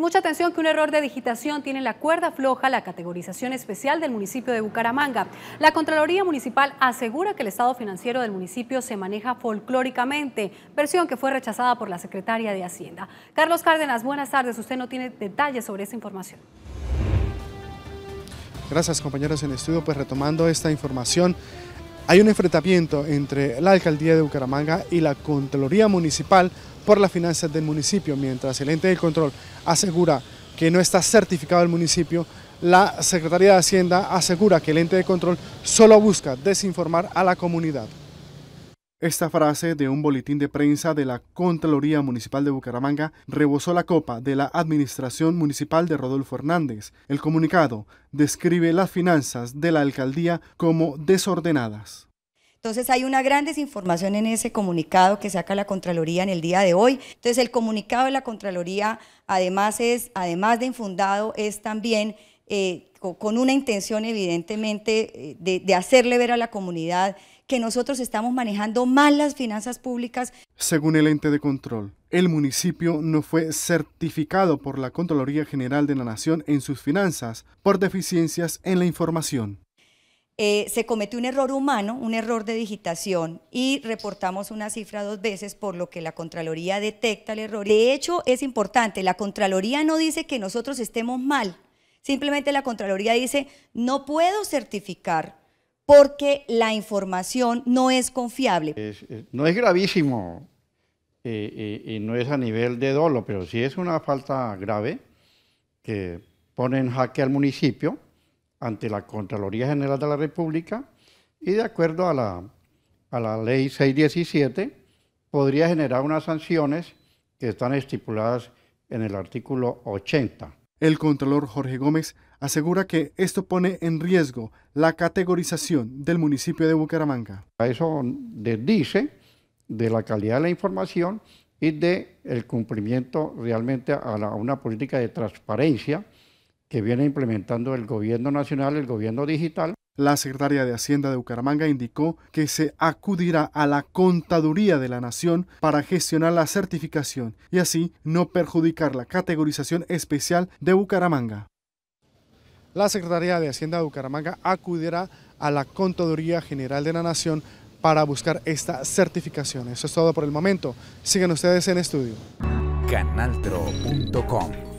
mucha atención que un error de digitación tiene la cuerda floja la categorización especial del municipio de Bucaramanga. La Contraloría Municipal asegura que el estado financiero del municipio se maneja folclóricamente, versión que fue rechazada por la secretaria de Hacienda. Carlos Cárdenas, buenas tardes. Usted no tiene detalles sobre esta información. Gracias compañeros en estudio, pues retomando esta información hay un enfrentamiento entre la Alcaldía de Bucaramanga y la Contraloría Municipal por las finanzas del municipio, mientras el ente de control asegura que no está certificado el municipio, la Secretaría de Hacienda asegura que el ente de control solo busca desinformar a la comunidad. Esta frase de un boletín de prensa de la Contraloría Municipal de Bucaramanga rebosó la copa de la Administración Municipal de Rodolfo Hernández. El comunicado describe las finanzas de la alcaldía como desordenadas. Entonces hay una gran desinformación en ese comunicado que saca la Contraloría en el día de hoy. Entonces el comunicado de la Contraloría además es, además de infundado, es también eh, con una intención evidentemente eh, de hacerle ver a la comunidad que nosotros estamos manejando mal las finanzas públicas. Según el ente de control, el municipio no fue certificado por la Contraloría General de la Nación en sus finanzas por deficiencias en la información. Eh, se cometió un error humano, un error de digitación y reportamos una cifra dos veces por lo que la Contraloría detecta el error. De hecho, es importante, la Contraloría no dice que nosotros estemos mal, simplemente la Contraloría dice no puedo certificar porque la información no es confiable. Eh, no es gravísimo eh, eh, y, no es a nivel de dolo, pero sí es una falta grave que pone en jaque al municipio ante la Contraloría General de la República y de acuerdo a la, a la ley 617 podría generar unas sanciones que están estipuladas en el artículo 80. El contralor Jorge Gómez asegura que esto pone en riesgo la categorización del municipio de Bucaramanga. Eso desdice de la calidad de la información y de el cumplimiento realmente a una política de transparencia que viene implementando el gobierno nacional, el gobierno digital. La secretaria de Hacienda de Bucaramanga indicó que se acudirá a la contaduría de la nación para gestionar la certificación y así no perjudicar la categorización especial de Bucaramanga. La Secretaría de Hacienda de Bucaramanga acudirá a la Contaduría General de la Nación para buscar esta certificación. Eso es todo por el momento. Sigan ustedes en estudio. Canaltro.com